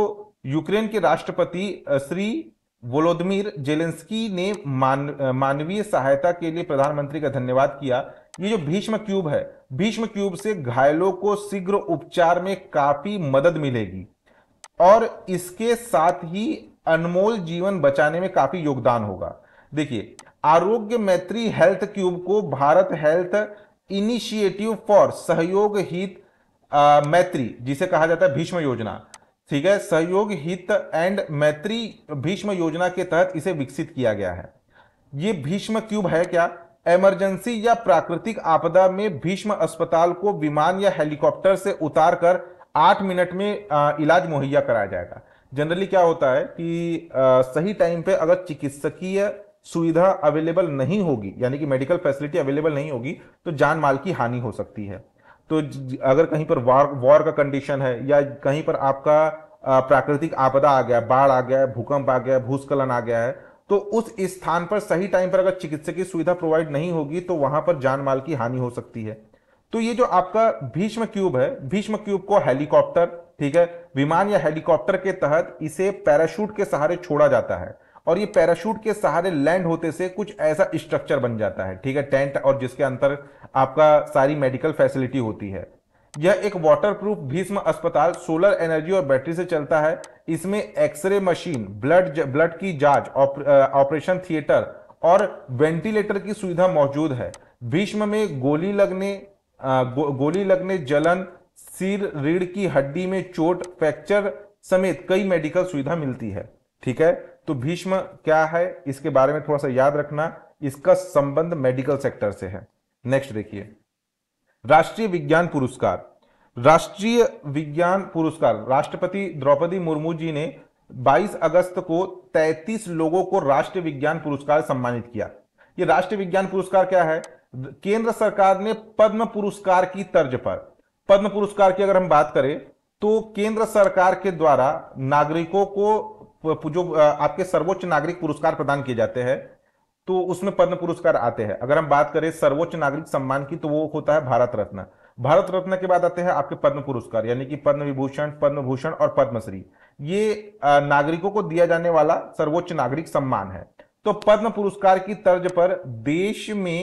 यूक्रेन के राष्ट्रपति श्री वोलोदमिर जेलेंस्की ने मान मानवीय सहायता के लिए प्रधानमंत्री का धन्यवाद किया ये जो भीष्म क्यूब है भीष्म क्यूब से घायलों को शीघ्र उपचार में काफी मदद मिलेगी और इसके साथ ही अनमोल जीवन बचाने में काफी योगदान होगा देखिए आरोग्य मैत्री हेल्थ क्यूब को भारत हेल्थ इनिशिएटिव फॉर सहयोग हित मैत्री जिसे कहा जाता है भीष्म योजना ठीक है सहयोग हित एंड मैत्री भीष्म योजना के तहत इसे विकसित किया गया है ये भीष्म क्यूब है क्या इमरजेंसी या प्राकृतिक आपदा में भीष्म अस्पताल को विमान या हेलीकॉप्टर से उतार कर आठ मिनट में इलाज मुहैया कराया जाएगा जनरली क्या होता है कि सही टाइम पे अगर चिकित्सकीय सुविधा अवेलेबल नहीं होगी यानी कि मेडिकल फैसिलिटी अवेलेबल नहीं होगी तो जान माल की हानि हो सकती है तो अगर कहीं पर वॉर वॉर का कंडीशन है या कहीं पर आपका प्राकृतिक आपदा आ गया बाढ़ आ गया भूकंप आ गया भूस्खलन आ गया है तो उस स्थान पर सही टाइम पर अगर चिकित्सकीय सुविधा प्रोवाइड नहीं होगी तो वहां पर जान माल की हानि हो सकती है तो ये जो आपका भीष्म क्यूब है भीष्म क्यूब को हेलीकॉप्टर ठीक है विमान या हेलीकॉप्टर के तहत इसे पैराशूट के सहारे छोड़ा जाता है और ये पैराशूट के सहारे लैंड होते से कुछ ऐसा स्ट्रक्चर बन जाता है ठीक है टेंट और जिसके अंतर आपका सारी मेडिकल फैसिलिटी होती है यह एक वाटरप्रूफ भीष्म अस्पताल सोलर एनर्जी और बैटरी से चलता है इसमें एक्सरे मशीन ब्लड ब्लड की जांच ऑपरेशन आप, थिएटर और वेंटिलेटर की सुविधा मौजूद है भीष्म में गोली लगने गो, गोली लगने जलन सिर रीढ़ की हड्डी में चोट फ्रैक्चर समेत कई मेडिकल सुविधा मिलती है ठीक है तो भीष्म क्या है इसके बारे में थोड़ा सा याद रखना इसका संबंध मेडिकल सेक्टर से है नेक्स्ट देखिए राष्ट्रीय विज्ञान पुरस्कार राष्ट्रीय विज्ञान पुरस्कार राष्ट्रपति द्रौपदी मुर्मू जी ने 22 अगस्त को 33 लोगों को राष्ट्रीय विज्ञान पुरस्कार सम्मानित किया ये राष्ट्रीय विज्ञान पुरस्कार क्या है केंद्र सरकार ने पद्म पुरस्कार की तर्ज पर पद्म पुरस्कार की अगर हम बात करें तो केंद्र सरकार के द्वारा नागरिकों को जो आपके सर्वोच्च नागरिक पुरस्कार प्रदान किए जाते हैं तो उसमें पद्म पुरस्कार आते हैं अगर हम बात करें सर्वोच्च नागरिक सम्मान की तो वो होता है भारत रत्न भारत रत्न के बाद आते हैं आपके पद्म पुरस्कार यानी कि पद्म विभूषण पद्म भूषण और पद्मश्री ये नागरिकों को दिया जाने वाला सर्वोच्च नागरिक सम्मान है तो पद्म पुरस्कार की तर्ज पर देश में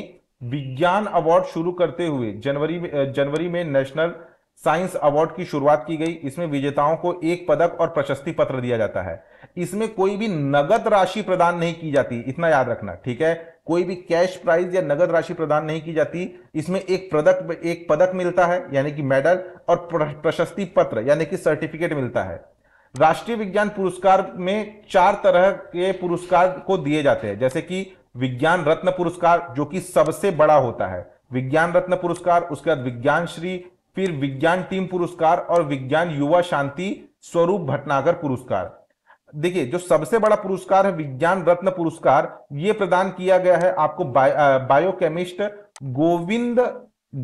विज्ञान अवार्ड शुरू करते हुए जनवरी में जनवरी में नेशनल साइंस अवार्ड की शुरुआत की गई इसमें विजेताओं को एक पदक और प्रशस्ति पत्र दिया जाता है इसमें कोई भी नगद राशि प्रदान नहीं की जाती इतना याद रखना ठीक है कोई भी कैश प्राइज या नगद राशि प्रदान नहीं की जाती इसमें एक पदक एक पदक मिलता है यानी कि मेडल और प्रशस्ति पत्र यानी कि सर्टिफिकेट मिलता है राष्ट्रीय विज्ञान पुरस्कार में चार तरह के पुरस्कार को दिए जाते हैं जैसे कि विज्ञान रत्न पुरस्कार जो कि सबसे बड़ा होता है विज्ञान रत्न पुरस्कार उसके बाद विज्ञान श्री फिर विज्ञान टीम पुरस्कार और विज्ञान युवा शांति स्वरूप भटनागर पुरस्कार देखिए जो सबसे बड़ा पुरस्कार है विज्ञान रत्न पुरस्कार ये प्रदान किया गया है आपको बायोकेमिस्ट गोविंद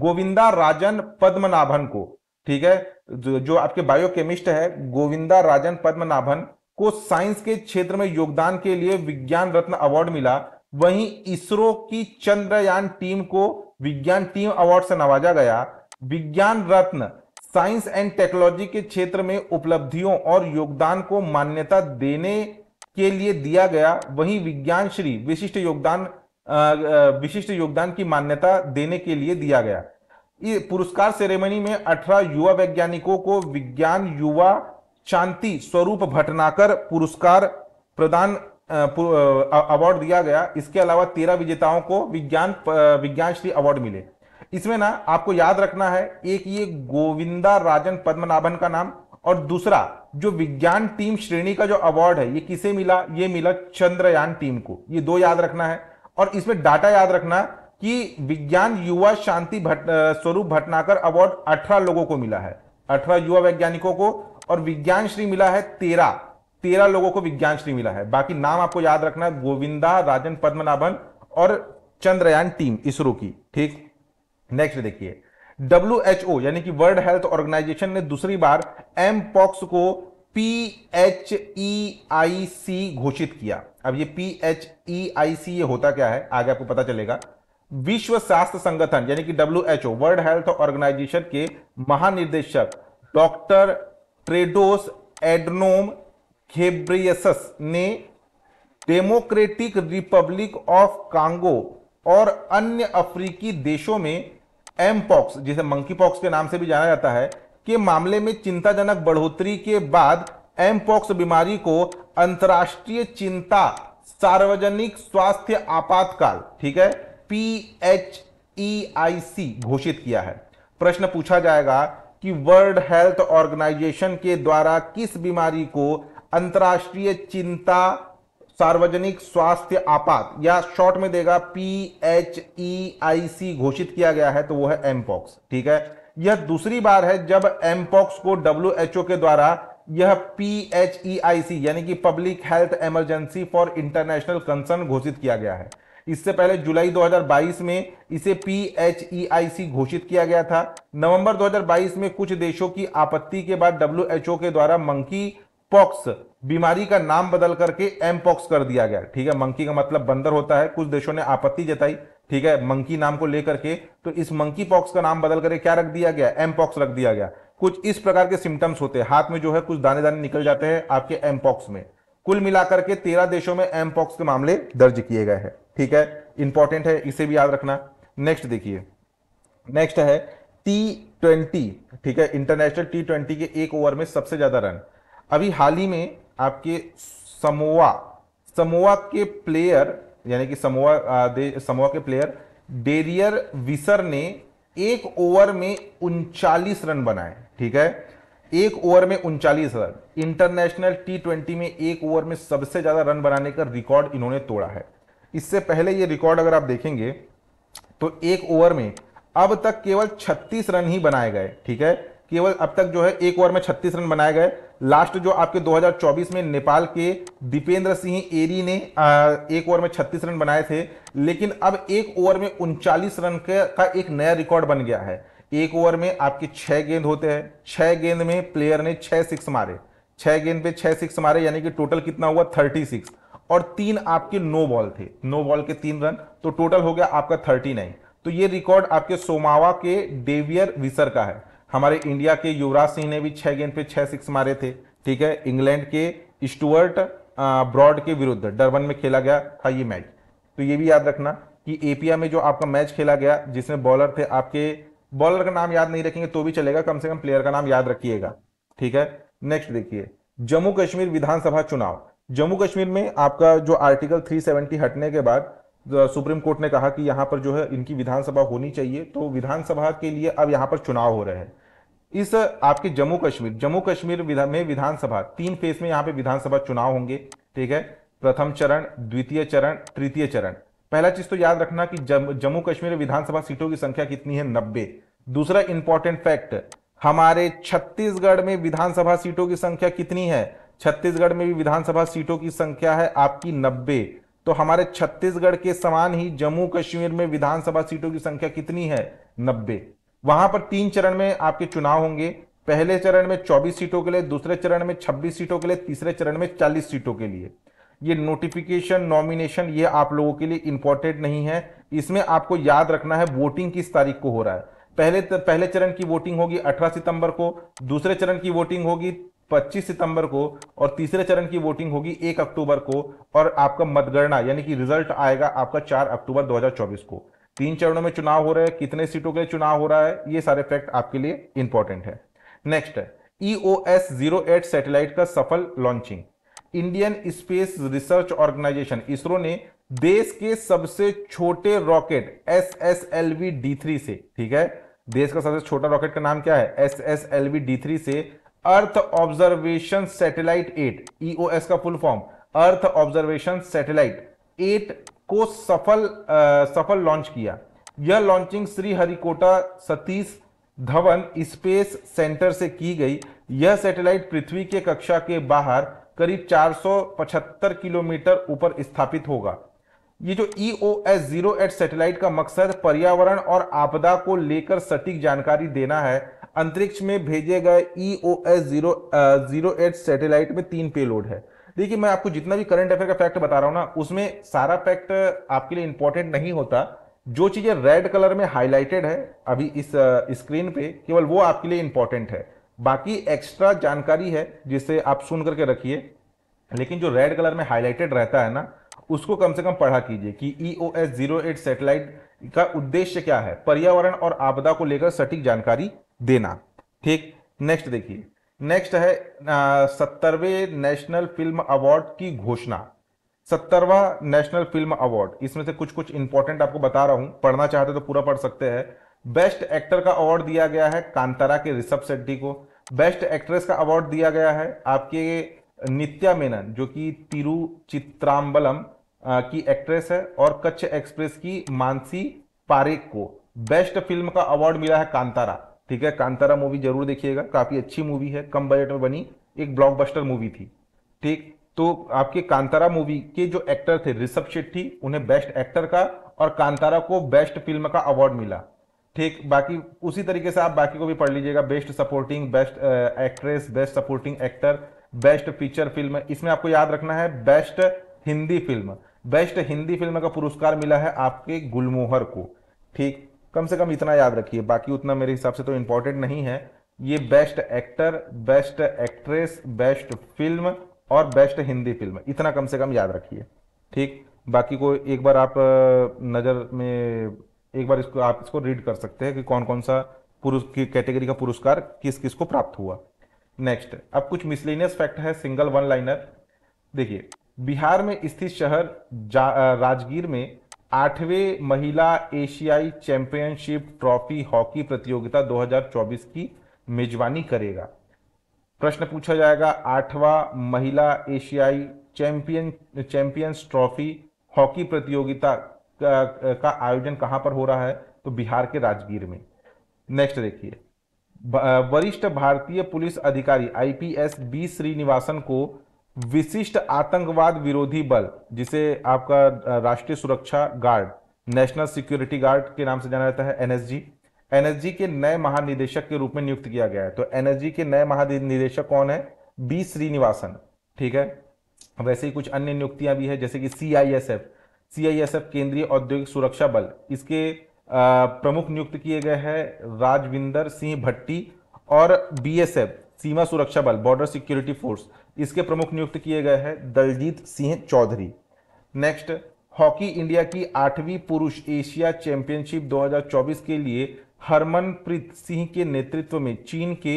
गोविंदा राजन पद्मनाभन को ठीक है जो, जो आपके बायोकेमिस्ट है गोविंदा राजन पद्मनाभन को साइंस के क्षेत्र में योगदान के लिए विज्ञान रत्न अवार्ड मिला वहीं इसरो की चंद्रयान टीम को विज्ञान टीम अवार्ड से नवाजा गया विज्ञान रत्न साइंस एंड टेक्नोलॉजी के क्षेत्र में उपलब्धियों और योगदान को मान्यता देने के लिए दिया गया वहीं विज्ञान श्री विशिष्ट योगदान विशिष्ट योगदान की मान्यता देने के लिए दिया गया पुरस्कार सेरेमनी में 18 युवा वैज्ञानिकों को विज्ञान युवा शांति स्वरूप भटनाकर पुरस्कार प्रदान अवार्ड दिया गया इसके अलावा तेरह विजेताओं को विज्ञान विज्ञान श्री अवार्ड मिले इसमें ना आपको याद रखना है एक ये गोविंदा राजन पद्मनाभन का नाम और दूसरा जो विज्ञान टीम श्रेणी का जो अवार्ड है ये किसे मिला ये मिला चंद्रयान टीम को ये दो याद रखना है और इसमें डाटा याद रखना कि विज्ञान युवा शांति भट स्वरूप भटनाकर अवार्ड अठारह लोगों को मिला है अठारह युवा वैज्ञानिकों को और विज्ञान श्री मिला है तेरह तेरह लोगों को विज्ञान श्री मिला है बाकी नाम आपको याद रखना है गोविंदा राजन पद्मनाभन और चंद्रयान टीम इसरो की ठीक नेक्स्ट देखिए डब्ल्यू एच ओ यानी कि वर्ल्ड हेल्थ ऑर्गेनाइजेशन ने दूसरी बार एम पॉक्स को P H E I C घोषित किया अब ये पी एच ई आई सी ये होता क्या है आगे आपको पता चलेगा विश्व स्वास्थ्य संगठन यानी कि W H O world health organisation के महानिर्देशक डॉक्टर ट्रेडोस एडनोम घेब्रियस ने डेमोक्रेटिक रिपब्लिक ऑफ कांगो और अन्य अफ्रीकी देशों में एम पॉक्स जिसे मंकी पॉक्स के नाम से भी जाना जाता है के मामले में चिंताजनक बढ़ोतरी के बाद एम पॉक्स बीमारी को अंतर्राष्ट्रीय चिंता सार्वजनिक स्वास्थ्य आपातकाल ठीक है P H E I C घोषित किया है प्रश्न पूछा जाएगा कि वर्ल्ड हेल्थ ऑर्गेनाइजेशन के द्वारा किस बीमारी को अंतर्राष्ट्रीय चिंता सार्वजनिक स्वास्थ्य आपात या शॉर्ट में देगा P H E I C घोषित किया गया है तो वो है एमपॉक्स ठीक है यह दूसरी बार है जब एमपॉक्स को डब्ल्यू एच ओ के द्वारा यह P H E I C यानी कि public health emergency for international concern घोषित किया गया है इससे पहले जुलाई 2022 में इसे P H E I C घोषित किया गया था नवंबर 2022 में कुछ देशों की आपत्ति के बाद डब्ल्यू एच ओ के द्वारा मंकी पॉक्स बीमारी का नाम बदल करके एम पॉक्स कर दिया गया ठीक है मंकी का मतलब बंदर होता है कुछ देशों ने आपत्ति जताई ठीक है मंकी नाम को लेकर के तो इस मंकी पॉक्स का नाम बदल करके क्या रख दिया गया एम पॉक्स रख दिया गया कुछ इस प्रकार के सिम्टम्स होते हैं हाथ में जो है कुछ दाने दाने निकल जाते हैं आपके एम पॉक्स में कुल मिलाकर के तेरह देशों में एम पॉक्स के मामले दर्ज किए गए हैं ठीक है इंपॉर्टेंट है इसे भी याद रखना नेक्स्ट देखिए नेक्स्ट है टी ट्वेंटी ठीक है इंटरनेशनल टी ट्वेंटी के एक ओवर में सबसे ज्यादा रन अभी हाल ही में आपके समोवा समोवा के प्लेयर यानी कि समोवा समोवा के प्लेयर डेरियर विसर ने एक ओवर में उनचालीस रन बनाए ठीक है एक ओवर में उनचालीस रन इंटरनेशनल टी ट्वेंटी में एक ओवर में सबसे ज़्यादा रन बनाने का रिकॉर्ड इन्होंने तोड़ा है इससे पहले ये रिकॉर्ड अगर आप देखेंगे तो एक ओवर में अब तक केवल 36 रन ही बनाए गए ठीक है केवल अब तक जो है एक ओवर में 36 रन बनाए गए लास्ट जो आपके 2024 में नेपाल के दीपेंद्र सिंह एरी ने एक ओवर में 36 रन बनाए थे लेकिन अब एक ओवर में उनचालीस रन का एक नया रिकॉर्ड बन गया है एक ओवर में आपके छह गेंद होते हैं छह गेंद में प्लेयर ने छह सिक्स मारे छह गेंद पे छह सिक्स मारे यानी कि टोटल कितना हुआ थर्टी सिक्स और तीन आपके नो बॉल थे नो बॉल के तीन रन तो टोटल हो गया आपका थर्टी नाइन तो ये रिकॉर्ड आपके सोमावा के डेवियर विसर का है हमारे इंडिया के युवराज सिंह ने भी छह गेंद पे छह सिक्स मारे थे ठीक है इंग्लैंड के स्टुअर्ट ब्रॉड के विरुद्ध डरबन में खेला गया था ये मैच तो ये भी याद रखना कि एपीआई में जो आपका मैच खेला गया जिसमें बॉलर थे आपके बॉलर का नाम याद नहीं रखेंगे तो भी चलेगा कम से कम प्लेयर का नाम याद रखिएगा ठीक है नेक्स्ट देखिए जम्मू कश्मीर विधानसभा चुनाव जम्मू कश्मीर में आपका जो आर्टिकल 370 हटने के बाद सुप्रीम कोर्ट ने कहा कि यहां पर जो है इनकी विधानसभा होनी चाहिए तो विधानसभा के लिए अब यहां पर चुनाव हो रहे हैं इस आपके जम्मू कश्मीर जम्मू कश्मीर विधा, में विधानसभा तीन फेज में यहाँ पे विधानसभा चुनाव होंगे ठीक है प्रथम चरण द्वितीय चरण तृतीय चरण पहला चीज तो याद रखना कि जम्मू कश्मीर विधानसभा सीटों की संख्या कितनी है नब्बे दूसरा इंपॉर्टेंट फैक्ट हमारे छत्तीसगढ़ में विधानसभा सीटों की संख्या कितनी है छत्तीसगढ़ में भी विधानसभा सीटों की संख्या है आपकी नब्बे तो हमारे छत्तीसगढ़ के समान ही जम्मू कश्मीर में विधानसभा सीटों की संख्या कितनी है नब्बे वहां पर तीन चरण में आपके चुनाव होंगे पहले चरण में 24 सीटों के लिए दूसरे चरण में 26 सीटों के लिए तीसरे चरण में 40 सीटों के लिए ये नोटिफिकेशन नॉमिनेशन ये आप लोगों के लिए इंपॉर्टेंट नहीं है इसमें आपको याद रखना है वोटिंग किस तारीख को हो रहा है पहले पहले चरण की वोटिंग होगी 18 सितंबर को दूसरे चरण की वोटिंग होगी 25 सितंबर को और तीसरे चरण की वोटिंग होगी 1 अक्टूबर को और आपका मतगणना यानी कि रिजल्ट आएगा आपका 4 अक्टूबर 2024 को तीन चरणों में चुनाव हो रहा है कितने सीटों के लिए चुनाव हो रहा है ये सारे फैक्ट आपके लिए इंपॉर्टेंट है नेक्स्ट है E O S zero eight satellite का सफल launching Indian space research organisation ISRO ने देश के सबसे छोटे rocket S S L V D three से ठीक है देश का सबसे छोटा रॉकेट का नाम क्या है S S L V D three से earth observation satellite eight S का full form earth observation satellite eight को सफल आ, सफल लॉन्च किया यह launching Sriharikota Satish Dhawan space centre से की गई यह सैटेलाइट पृथ्वी के कक्षा के बाहर करीब 475 किलोमीटर ऊपर स्थापित होगा ये जो E O S zero eight satellite का मकसद पर्यावरण और आपदा को लेकर सटीक जानकारी देना है अंतरिक्ष में भेजे गए E O S zero zero eight satellite में तीन पेलोड है देखिए मैं आपको जितना भी करंट अफेयर का फैक्ट बता रहा हूँ ना उसमें सारा फैक्ट आपके लिए इंपॉर्टेंट नहीं होता जो चीज़ें रेड कलर में हाईलाइटेड है अभी इस स्क्रीन पे केवल वो आपके लिए इंपॉर्टेंट है बाकी एक्स्ट्रा जानकारी है जिसे आप सुन करके रखिए लेकिन जो रेड कलर में हाईलाइटेड रहता है ना उसको कम से कम पढ़ा कीजिए कि E O S zero eight satellite का उद्देश्य क्या है पर्यावरण और आपदा को लेकर सटीक जानकारी देना ठीक नेक्स्ट देखिए नेक्स्ट है सत्तरवें नेशनल फिल्म अवार्ड की घोषणा सत्तरवा नेशनल फिल्म अवार्ड इसमें से कुछ कुछ इंपॉर्टेंट आपको बता रहा हूं पढ़ना चाहते तो पूरा पढ़ सकते हैं बेस्ट एक्टर का अवार्ड दिया गया है कांतारा के ऋषभ शेट्टी को बेस्ट एक्ट्रेस का अवार्ड दिया गया है आपके नित्या मेनन जो कि तिरुचित्राम्बलम की एक्ट्रेस है और कच्छ एक्सप्रेस की मानसी पारेख को बेस्ट फिल्म का अवार्ड मिला है कांतारा ठीक है कांतारा मूवी जरूर देखिएगा काफ़ी अच्छी मूवी है कम बजट में बनी एक ब्लॉकबस्टर मूवी थी ठीक तो आपके कांतारा मूवी के जो एक्टर थे ऋषभ शेट्टी उन्हें बेस्ट एक्टर का और कांतारा को बेस्ट फिल्म का अवार्ड मिला ठीक बाकी उसी तरीके से आप बाकी को भी पढ़ लीजिएगा best supporting best actress best supporting actor best feature film इसमें आपको याद रखना है best Hindi film best Hindi film का पुरस्कार मिला है आपके गुलमोहर को ठीक कम से कम इतना याद रखिए बाकी उतना मेरे हिसाब से तो इम्पोर्टेंट नहीं है ये best actor best actress best film और बेस्ट हिंदी फिल्म इतना कम से कम याद रखिए ठीक बाकी को एक बार आप नज़र में एक बार इसको आप इसको रीड कर सकते हैं कि कौन कौन सा पुरुष की कैटेगरी का पुरस्कार किस किस को प्राप्त हुआ नेक्स्ट अब कुछ मिसलिनियस फैक्ट है सिंगल वन लाइनर देखिए बिहार में स्थित शहर राजगीर में आठवें महिला एशियाई चैंपियनशिप ट्रॉफी हॉकी प्रतियोगिता 2024 की मेजबानी करेगा प्रश्न पूछा जाएगा आठवां महिला एशियाई चैंपियन चैंपियंस ट्रॉफी हॉकी प्रतियोगिता का, का आयोजन कहां पर हो रहा है तो बिहार के राजगीर में नेक्स्ट देखिए वरिष्ठ भारतीय पुलिस अधिकारी आईपीएस बी श्रीनिवासन को विशिष्ट आतंकवाद विरोधी बल जिसे आपका राष्ट्रीय सुरक्षा गार्ड नेशनल सिक्योरिटी गार्ड के नाम से जाना जाता है एनएसजी एनएसजी के नए महानिदेशक के रूप में नियुक्त किया गया है तो एनएसजी के नए महानिदेशक कौन है बी श्रीनिवासन ठीक है वैसे ही कुछ अन्य नियुक्तियां भी है जैसे कि सीआईएसएफ सीआईएसएफ केंद्रीय औद्योगिक सुरक्षा बल इसके प्रमुख नियुक्त किए गए हैं राजविंदर सिंह भट्टी और बीएसएफ सीमा सुरक्षा बल बॉर्डर सिक्योरिटी फोर्स इसके प्रमुख नियुक्त किए गए हैं Daljeet Singh Chaudhary next hockey India की आठवीं पुरुष एशिया चैंपियनशिप 2024 के लिए हरमनप्रीत सिंह के नेतृत्व में चीन के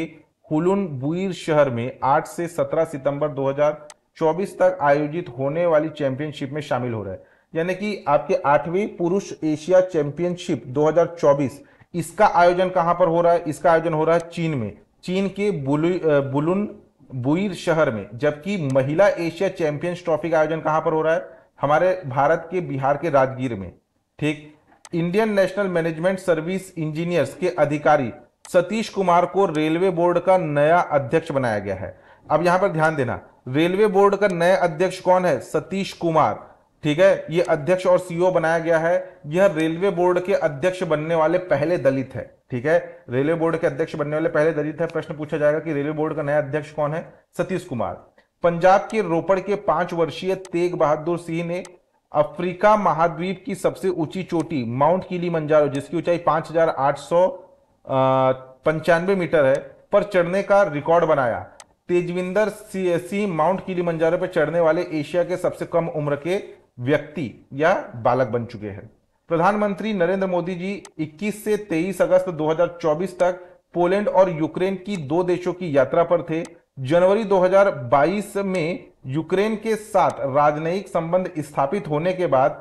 हुलुन बुईर शहर में 8 से 17 सितंबर 2024 तक आयोजित होने वाली चैंपियनशिप में शामिल हो रहा है यानी कि आपके आठवीं पुरुष एशिया चैंपियनशिप 2024 इसका आयोजन कहां पर हो रहा है इसका आयोजन हो रहा है चीन में चीन के बुलुन बुईर शहर में जबकि महिला एशिया चैंपियंस ट्रॉफी का आयोजन कहां पर हो रहा है हमारे भारत के बिहार के राजगीर में ठीक Indian national management service engineers के अधिकारी सतीश कुमार को रेलवे बोर्ड का नया अध्यक्ष बनाया गया है अब यहां पर ध्यान देना रेलवे बोर्ड का नया अध्यक्ष कौन है सतीश कुमार ठीक है ये अध्यक्ष और सीईओ e बनाया गया है यह रेलवे बोर्ड के अध्यक्ष बनने वाले पहले दलित है ठीक है रेलवे बोर्ड के अध्यक्ष बनने वाले पहले दलित है प्रश्न पूछा जाएगा कि रेलवे बोर्ड का नया अध्यक्ष कौन है सतीश कुमार पंजाब के रोपड़ के पांच वर्षीय तेग बहादुर सिंह ने अफ्रीका महाद्वीप की सबसे ऊंची चोटी माउंट किली मंजारो जिसकी ऊंचाई पांच हजार आठ सौ पंचानवे मीटर है पर चढ़ने का रिकॉर्ड बनाया तेजविंदर सिंह माउंट किली मंजारो पर चढ़ने वाले एशिया के सबसे कम उम्र के व्यक्ति या बालक बन चुके हैं प्रधानमंत्री नरेंद्र मोदी जी 21 से 23 अगस्त 2024 तक पोलैंड और यूक्रेन की दो देशों की यात्रा पर थे जनवरी 2022 में यूक्रेन के साथ राजनयिक संबंध स्थापित होने के बाद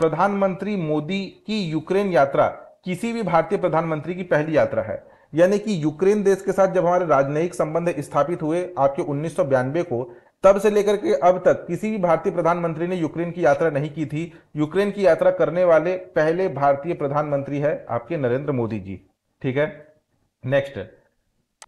प्रधानमंत्री मोदी की यूक्रेन यात्रा किसी भी भारतीय प्रधानमंत्री की पहली यात्रा है यानी कि यूक्रेन देश के साथ जब हमारे राजनयिक संबंध स्थापित हुए आपके उन्नीस को तब से लेकर के अब तक किसी भी भारतीय प्रधानमंत्री ने यूक्रेन की यात्रा नहीं की थी यूक्रेन की यात्रा करने वाले पहले भारतीय प्रधानमंत्री है आपके नरेंद्र मोदी जी ठीक है नेक्स्ट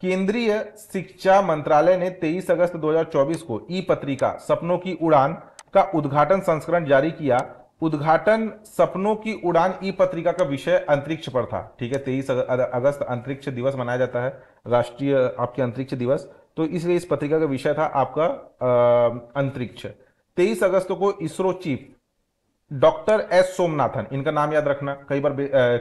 केंद्रीय शिक्षा मंत्रालय ने 23 अगस्त 2024 को ई पत्रिका सपनों की उड़ान का उद्घाटन संस्करण जारी किया उद्घाटन सपनों की उड़ान ई पत्रिका का विषय अंतरिक्ष पर था ठीक है तेईस अगस्त अंतरिक्ष दिवस मनाया जाता है राष्ट्रीय आपके अंतरिक्ष दिवस तो इसलिए इस पत्रिका का विषय था आपका अंतरिक्ष तेईस अगस्त को ISRO chief doctor S Somanathan इनका नाम याद रखना कई बार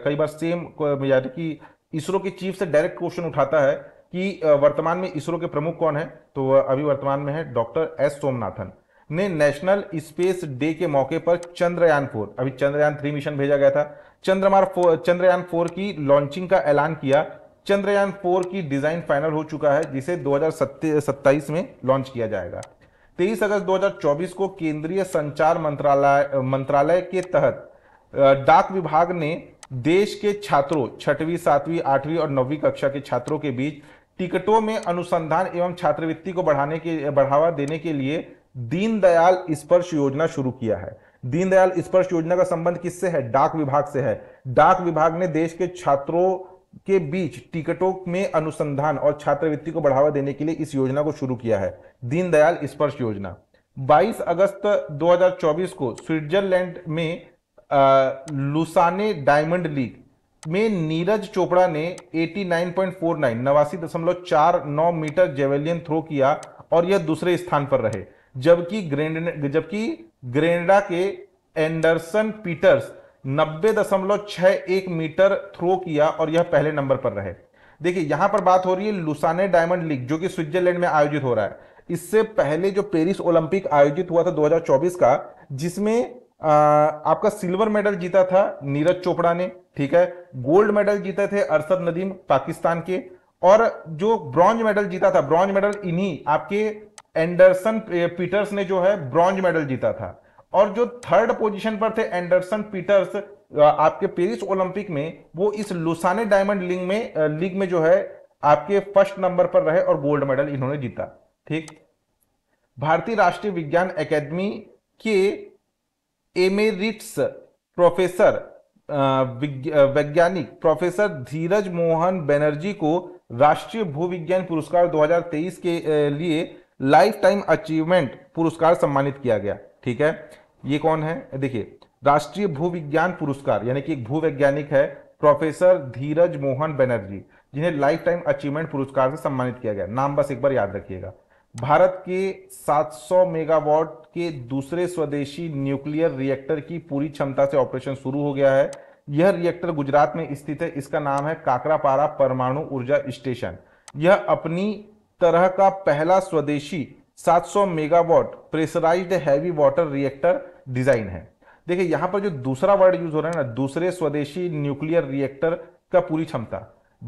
कई बार सेम याद कि इसरो के चीफ से डायरेक्ट क्वेश्चन उठाता है कि वर्तमान में इसरो के प्रमुख कौन है तो अभी वर्तमान में है डॉक्टर एस सोमनाथन ने नेशनल स्पेस डे के मौके पर चंद्रयान फोर अभी चंद्रयान थ्री मिशन भेजा गया था चंद्रमार फोर चंद्रयान फोर की लॉन्चिंग का ऐलान किया चंद्रयान फोर की डिजाइन फाइनल हो चुका है जिसे दो में लॉन्च किया जाएगा 23 अगस्त 2024 को केंद्रीय संचार मंत्रालय मंत्रालय के तहत डाक विभाग ने देश के छात्रों छठवीं सातवीं आठवीं और नौवीं कक्षा के छात्रों के बीच टिकटों में अनुसंधान एवं छात्रवृत्ति को बढ़ाने के बढ़ावा देने के लिए दीनदयाल स्पर्श योजना शुरू किया है दीनदयाल स्पर्श योजना का संबंध किससे है डाक विभाग से है डाक विभाग ने देश के छात्रों के बीच टिकटों में अनुसंधान और छात्रवृत्ति को बढ़ावा देने के लिए इस योजना को शुरू किया है दीनदयाल स्पर्श योजना 22 अगस्त 2024 को स्विट्जरलैंड में आ, लुसाने डायमंड लीग में नीरज चोपड़ा ने 89.49 नवासी दशमलव चार नौ मीटर जेवेलियन थ्रो किया और यह दूसरे स्थान पर रहे जबकि ग्रेन जबकि ग्रेनेडा के एंडरसन पीटर्स नब्बे दशमलव छह एक मीटर थ्रो किया और यह पहले नंबर पर रहे देखिए यहां पर बात हो रही है लुसाने डायमंड लीग जो कि स्विट्जरलैंड में आयोजित हो रहा है इससे पहले जो पेरिस ओलंपिक आयोजित हुआ था 2024 का जिसमें आ, आपका सिल्वर मेडल जीता था नीरज चोपड़ा ने ठीक है गोल्ड मेडल जीते थे अरसद नदीम पाकिस्तान के और जो ब्रॉन्ज मेडल जीता था ब्रॉन्ज मेडल इन्हीं आपके एंडरसन पीटर्स ने जो है ब्रॉन्ज मेडल जीता था और जो थर्ड पोजीशन पर थे एंडरसन पीटर्स आपके पेरिस ओलंपिक में वो इस लुसाने डायमंड लीग में लीग में जो है आपके फर्स्ट नंबर पर रहे और गोल्ड मेडल इन्होंने जीता ठीक भारतीय राष्ट्रीय विज्ञान एकेडमी के एमेरिट्स प्रोफेसर वैज्ञानिक प्रोफेसर धीरज मोहन बनर्जी को राष्ट्रीय भूविज्ञान पुरस्कार 2023 के लिए लाइफ टाइम अचीवमेंट पुरस्कार सम्मानित किया गया ठीक है ये कौन है देखिए राष्ट्रीय भूविज्ञान पुरस्कार यानी कि एक भूवैज्ञानिक है प्रोफेसर धीरज मोहन बनर्जी जिन्हें लाइफ टाइम अचीवमेंट पुरस्कार से सम्मानित किया गया नाम बस एक बार याद रखिएगा भारत के 700 मेगावाट के दूसरे स्वदेशी न्यूक्लियर रिएक्टर की पूरी क्षमता से ऑपरेशन शुरू हो गया है यह रिएक्टर गुजरात में स्थित है इसका नाम है काकरापारा परमाणु ऊर्जा स्टेशन यह अपनी तरह का पहला स्वदेशी 700 megawatt pressurised heavy water reactor design है देखिए यहां पर जो दूसरा वर्ड यूज हो रहा है ना दूसरे स्वदेशी न्यूक्लियर रिएक्टर का पूरी क्षमता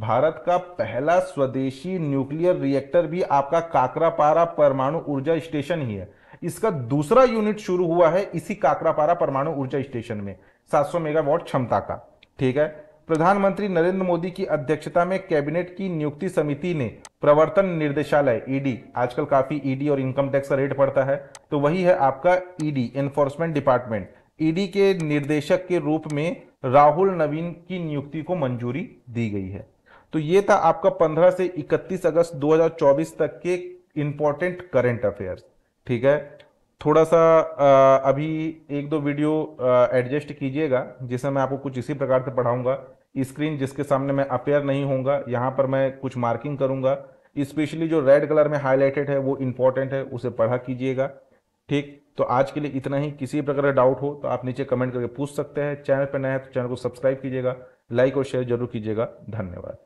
भारत का पहला स्वदेशी न्यूक्लियर रिएक्टर भी आपका काकरापारा परमाणु ऊर्जा स्टेशन ही है इसका दूसरा यूनिट शुरू हुआ है इसी काकरापारा परमाणु ऊर्जा स्टेशन में 700 मेगावाट क्षमता का ठीक है प्रधानमंत्री नरेंद्र मोदी की अध्यक्षता में कैबिनेट की नियुक्ति समिति ने प्रवर्तन निर्देशालय ईडी आजकल काफी ईडी और इनकम टैक्स का रेट पड़ता है तो वही है आपका ईडी एनफोर्समेंट डिपार्टमेंट ईडी के निर्देशक के रूप में राहुल नवीन की नियुक्ति को मंजूरी दी गई है तो ये था आपका 15 से 31 अगस्त 2024 तक के इम्पोर्टेंट करेंट अफेयर्स ठीक है थोड़ा सा अभी एक दो वीडियो एडजस्ट कीजिएगा जिसमें मैं आपको कुछ इसी प्रकार से पढ़ाऊंगा स्क्रीन जिसके सामने मैं अपेयर नहीं होऊंगा यहाँ पर मैं कुछ मार्किंग करूँगा स्पेशली जो रेड कलर में हाईलाइटेड है वो इंपॉर्टेंट है उसे पढ़ा कीजिएगा ठीक तो आज के लिए इतना ही किसी प्रकार का डाउट हो तो आप नीचे कमेंट करके पूछ सकते हैं चैनल पर नया है तो चैनल को सब्सक्राइब कीजिएगा लाइक और शेयर जरूर कीजिएगा धन्यवाद